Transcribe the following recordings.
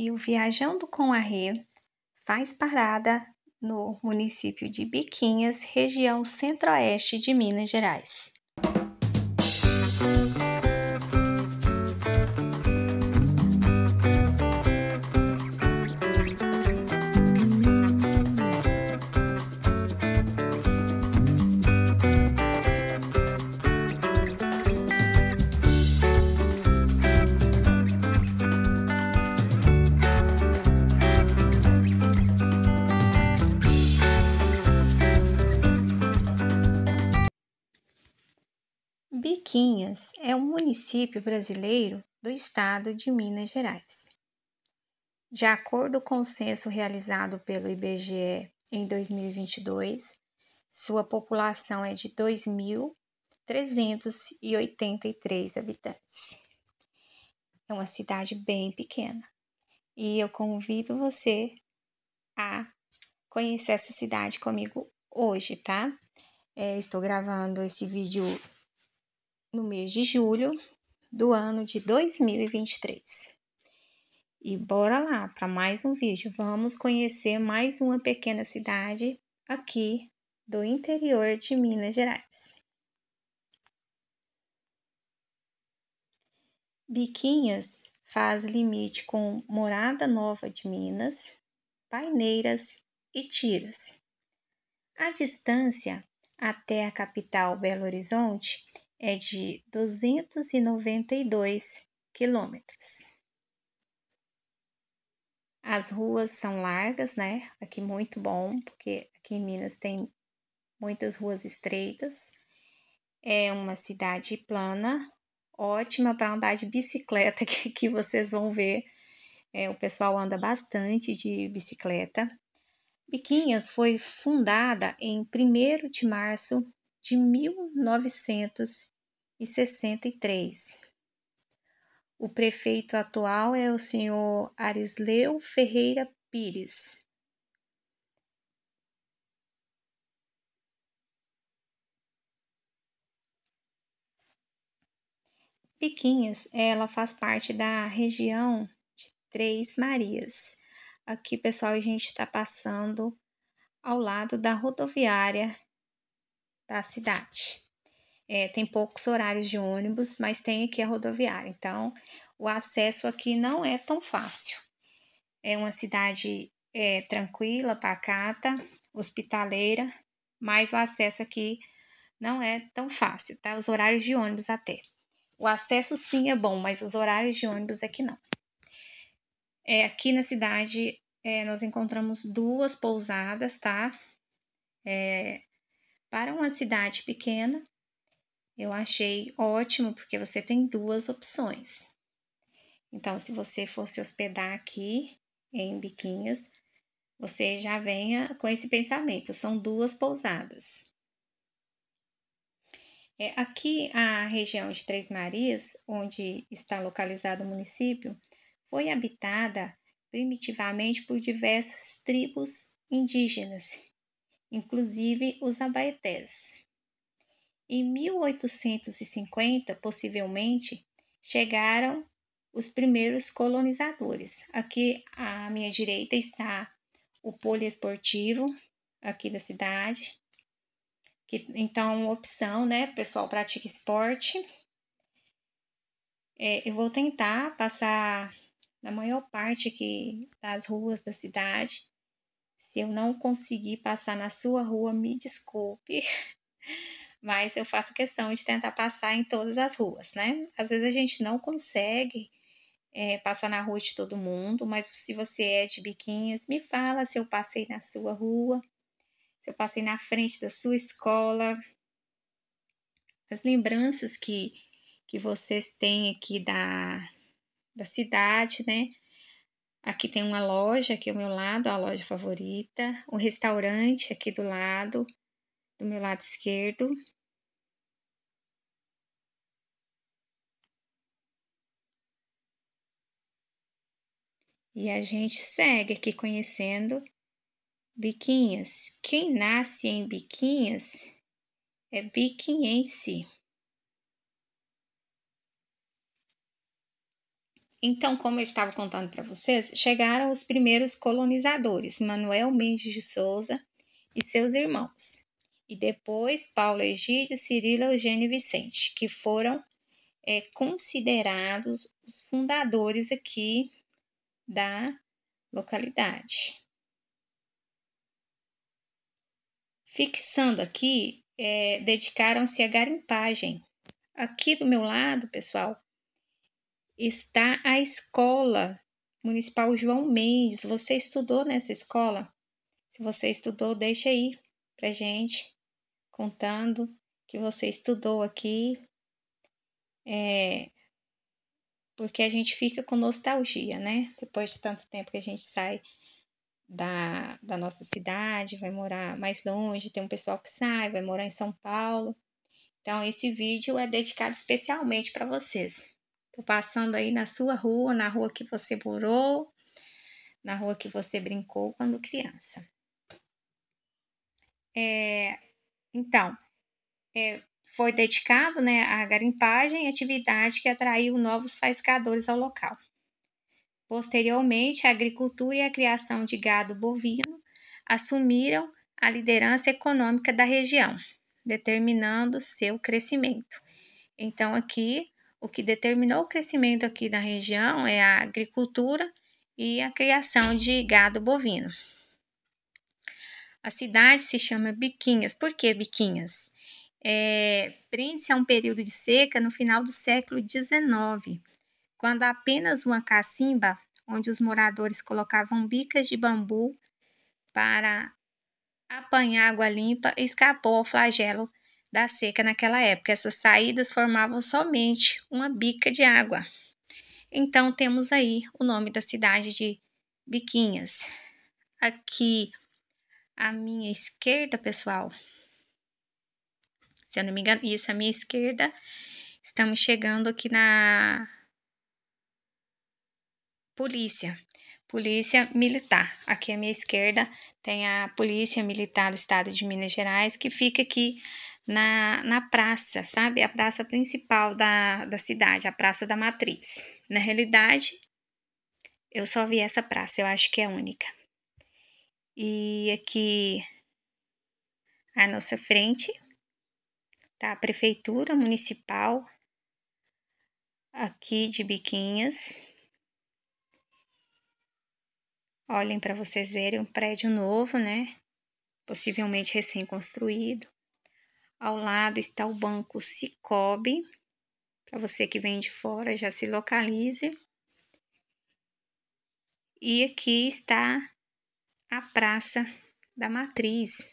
E o Viajando com a Rê faz parada no município de Biquinhas, região centro-oeste de Minas Gerais. é um município brasileiro do estado de Minas Gerais. De acordo com o censo realizado pelo IBGE em 2022, sua população é de 2.383 habitantes. É uma cidade bem pequena e eu convido você a conhecer essa cidade comigo hoje, tá? É, estou gravando esse vídeo no mês de julho do ano de 2023. E bora lá para mais um vídeo. Vamos conhecer mais uma pequena cidade aqui do interior de Minas Gerais. Biquinhas faz limite com Morada Nova de Minas, Paineiras e Tiros. A distância até a capital Belo Horizonte é de 292 quilômetros. As ruas são largas, né? Aqui muito bom, porque aqui em Minas tem muitas ruas estreitas. É uma cidade plana, ótima para andar de bicicleta, que, que vocês vão ver. É, o pessoal anda bastante de bicicleta. Biquinhas foi fundada em 1 de março de 1963. O prefeito atual é o senhor Arisleu Ferreira Pires. Piquinhas, ela faz parte da região de Três Marias. Aqui, pessoal, a gente está passando ao lado da rodoviária da cidade. É, tem poucos horários de ônibus, mas tem aqui a rodoviária. Então, o acesso aqui não é tão fácil. É uma cidade é, tranquila, pacata, hospitaleira, mas o acesso aqui não é tão fácil, tá? Os horários de ônibus até. O acesso sim é bom, mas os horários de ônibus aqui não. É, aqui na cidade é, nós encontramos duas pousadas, tá? É, para uma cidade pequena, eu achei ótimo porque você tem duas opções. Então, se você for se hospedar aqui em Biquinhas, você já venha com esse pensamento: são duas pousadas. É, aqui, a região de Três Marias, onde está localizado o município, foi habitada primitivamente por diversas tribos indígenas inclusive os abaetés. Em 1850, possivelmente, chegaram os primeiros colonizadores. Aqui à minha direita está o poliesportivo aqui da cidade. Que, então, opção, né? Pessoal, pratica esporte. É, eu vou tentar passar na maior parte aqui das ruas da cidade eu não consegui passar na sua rua, me desculpe. Mas eu faço questão de tentar passar em todas as ruas, né? Às vezes a gente não consegue é, passar na rua de todo mundo, mas se você é de biquinhas, me fala se eu passei na sua rua, se eu passei na frente da sua escola. As lembranças que, que vocês têm aqui da, da cidade, né? Aqui tem uma loja aqui ao meu lado, a loja favorita, um restaurante aqui do lado, do meu lado esquerdo. E a gente segue aqui conhecendo Biquinhas. Quem nasce em Biquinhas é biquinhense. Então, como eu estava contando para vocês, chegaram os primeiros colonizadores, Manuel Mendes de Souza e seus irmãos. E depois Paulo Egídio, Cirilo Eugênio e Vicente, que foram é, considerados os fundadores aqui da localidade. Fixando aqui, é, dedicaram-se à garimpagem. Aqui do meu lado, pessoal, está a escola municipal João Mendes. Você estudou nessa escola? Se você estudou, deixa aí pra gente, contando que você estudou aqui. É, porque a gente fica com nostalgia, né? Depois de tanto tempo que a gente sai da, da nossa cidade, vai morar mais longe, tem um pessoal que sai, vai morar em São Paulo. Então, esse vídeo é dedicado especialmente para vocês passando aí na sua rua, na rua que você morou, na rua que você brincou quando criança. É, então, é, foi dedicado né, à garimpagem, atividade que atraiu novos faiscadores ao local. Posteriormente, a agricultura e a criação de gado bovino assumiram a liderança econômica da região, determinando seu crescimento. Então, aqui o que determinou o crescimento aqui na região é a agricultura e a criação de gado bovino. A cidade se chama Biquinhas. Por que Biquinhas? É, Prende-se a um período de seca no final do século XIX, quando apenas uma cacimba, onde os moradores colocavam bicas de bambu para apanhar água limpa, escapou ao flagelo da seca naquela época. Essas saídas formavam somente uma bica de água. Então temos aí o nome da cidade de Biquinhas. Aqui à minha esquerda, pessoal, se eu não me engano, isso à minha esquerda, estamos chegando aqui na polícia, polícia militar. Aqui à minha esquerda tem a polícia militar do estado de Minas Gerais, que fica aqui na, na praça, sabe? A praça principal da, da cidade, a Praça da Matriz. Na realidade, eu só vi essa praça, eu acho que é única. E aqui à nossa frente tá a Prefeitura Municipal aqui de Biquinhas. Olhem para vocês verem um prédio novo, né? Possivelmente recém-construído. Ao lado está o banco Cicobi. Para você que vem de fora, já se localize. E aqui está a Praça da Matriz.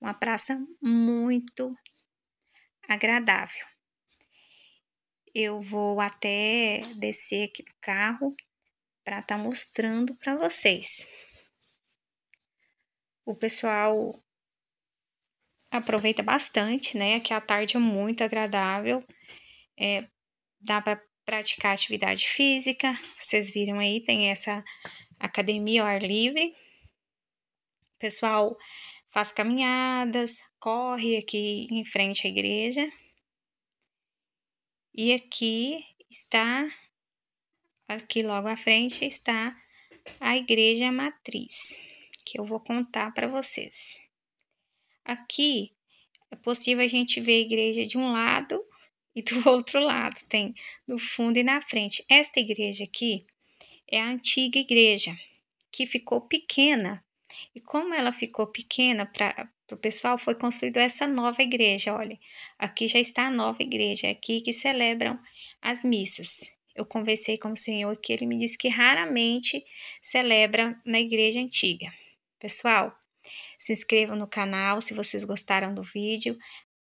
Uma praça muito agradável. Eu vou até descer aqui do carro para estar tá mostrando para vocês. O pessoal aproveita bastante, né? Aqui a tarde é muito agradável, é, dá para praticar atividade física. Vocês viram aí, tem essa academia ao ar livre. O pessoal faz caminhadas, corre aqui em frente à igreja. E aqui está, aqui logo à frente está a igreja matriz, que eu vou contar para vocês. Aqui é possível a gente ver a igreja de um lado e do outro lado, tem no fundo e na frente. Esta igreja aqui é a antiga igreja, que ficou pequena. E como ela ficou pequena para o pessoal, foi construída essa nova igreja. Olha, aqui já está a nova igreja, é aqui que celebram as missas. Eu conversei com o senhor que ele me disse que raramente celebra na igreja antiga. Pessoal, se inscrevam no canal se vocês gostaram do vídeo.